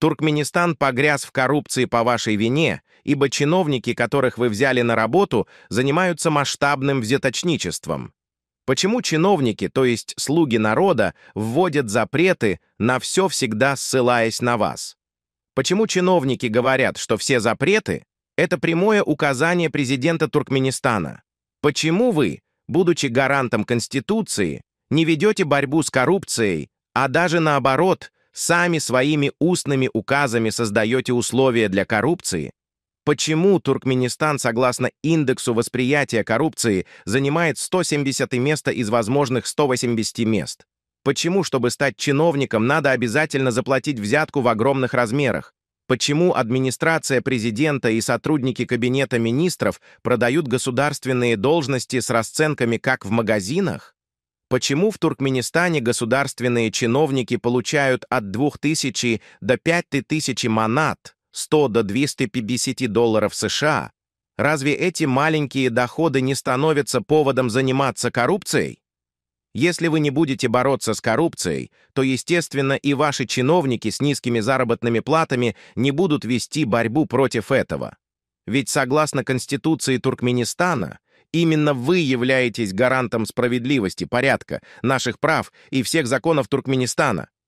Туркменистан погряз в коррупции по вашей вине, ибо чиновники, которых вы взяли на работу, занимаются масштабным взяточничеством. Почему чиновники, то есть слуги народа, вводят запреты на все всегда ссылаясь на вас? Почему чиновники говорят, что все запреты – это прямое указание президента Туркменистана? Почему вы, будучи гарантом Конституции, не ведете борьбу с коррупцией, а даже наоборот – сами своими устными указами создаете условия для коррупции, почему Туркменистан, согласно индексу восприятия коррупции, занимает 170 место из возможных 180 мест? Почему, чтобы стать чиновником, надо обязательно заплатить взятку в огромных размерах? Почему администрация президента и сотрудники кабинета министров продают государственные должности с расценками как в магазинах? Почему в Туркменистане государственные чиновники получают от 2000 до 5000 манат, 100 до 250 долларов США? Разве эти маленькие доходы не становятся поводом заниматься коррупцией? Если вы не будете бороться с коррупцией, то, естественно, и ваши чиновники с низкими заработными платами не будут вести борьбу против этого. Ведь согласно Конституции Туркменистана, Именно вы являетесь гарантом справедливости, порядка, наших прав и всех законов Туркменистана.